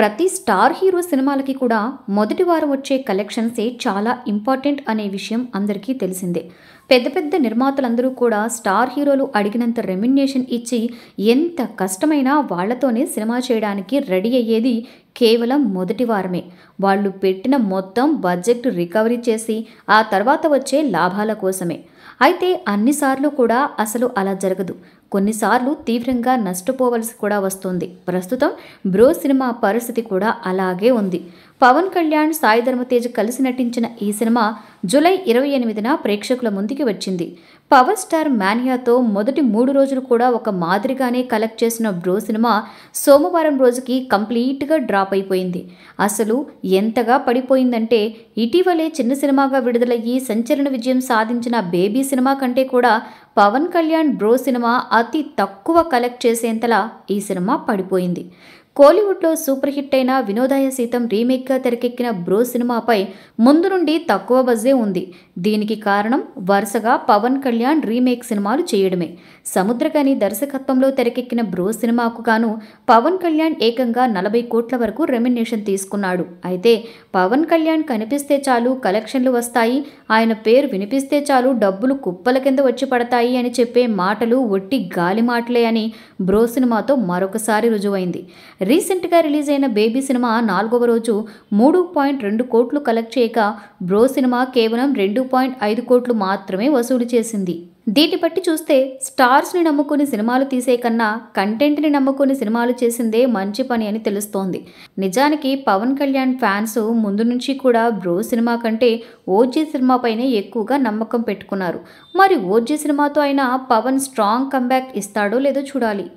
ప్రతి star hero సినిమాలకి కూడా మొదటి వారం వచ్చే కలెక్షన్సే చాలా ఇంపార్టెంట్ అనే విషయం అందరికీ తెలిసిందే పెద్ద పెద్ద నిర్మాతలందరూ కూడా స్టార్ హీరోలు అడిగినంత రెమ్యునేషన్ ఇచ్చి ఎంత కష్టమైనా వాళ్లతోనే సినిమా చేయడానికి రెడీ అయ్యేది కేవలం మొదటి వారమే వాళ్ళు పెట్టిన మొత్తం బడ్జెట్ రికవరీ చేసి ఆ తర్వాత వచ్చే లాభాల కోసమే అయితే అన్నిసార్లు కూడా అసలు అలా జరగదు కొన్నిసార్లు తీవ్రంగా నష్టపోవలసి కూడా వస్తుంది ప్రస్తుతం బ్రో సినిమా పరిస్థితి కూడా అలాగే ఉంది పవన్ కళ్యాణ్ సాయి ధర్మతేజ్ కలిసి నటించిన ఈ సినిమా జూలై ఇరవై ఎనిమిదిన ప్రేక్షకుల ముందుకి ఇంటికి వచ్చింది పవర్ స్టార్ మానియాతో మొదటి మూడు రోజులు కూడా ఒక మాదిరిగానే కలెక్ట్ చేసిన బ్రో సినిమా సోమవారం రోజుకి కంప్లీట్గా డ్రాప్ అయిపోయింది అసలు ఎంతగా పడిపోయిందంటే ఇటీవలే చిన్న సినిమాగా విడుదలయ్యి సంచలన విజయం సాధించిన బేబీ సినిమా కంటే కూడా పవన్ కళ్యాణ్ బ్రో సినిమా అతి తక్కువ కలెక్ట్ చేసేంతలా ఈ సినిమా పడిపోయింది కోలీవుడ్లో సూపర్ హిట్ అయిన వినోదాయ సీతం రీమేక్గా తెరకెక్కిన బ్రో సినిమాపై ముందు నుండి తక్కువ బజ్జే ఉంది దీనికి కారణం వరుసగా పవన్ కళ్యాణ్ రీమేక్ సినిమాలు చేయడమే సముద్రకని దర్శకత్వంలో తెరకెక్కిన బ్రో సినిమాకు గాను పవన్ కళ్యాణ్ ఏకంగా నలభై కోట్ల వరకు రెమినేషన్ తీసుకున్నాడు అయితే పవన్ కళ్యాణ్ కనిపిస్తే చాలు కలెక్షన్లు వస్తాయి ఆయన పేరు వినిపిస్తే చాలు డబ్బులు కుప్పల కింద వచ్చి పడతాయి అని చెప్పే మాటలు ఒట్టి గాలి మాటలే అని బ్రో సినిమాతో మరొకసారి రుజువైంది రీసెంట్గా రిలీజ్ అయిన బేబీ సినిమా నాలుగవ రోజు మూడు పాయింట్ రెండు కోట్లు కలెక్ట్ చేయక బ్రో సినిమా కేవలం రెండు పాయింట్ ఐదు కోట్లు మాత్రమే వసూలు చేసింది దీన్ని బట్టి చూస్తే స్టార్స్ని నమ్ముకుని సినిమాలు తీసే కన్నా కంటెంట్ని నమ్ముకుని సినిమాలు చేసిందే మంచి పని అని తెలుస్తోంది నిజానికి పవన్ కళ్యాణ్ ఫ్యాన్స్ ముందు నుంచి కూడా బ్రో సినిమా కంటే ఓజీ సినిమాపైనే ఎక్కువగా నమ్మకం పెట్టుకున్నారు మరి ఓజీ సినిమాతో అయినా పవన్ స్ట్రాంగ్ కంబ్యాక్ ఇస్తాడో లేదో చూడాలి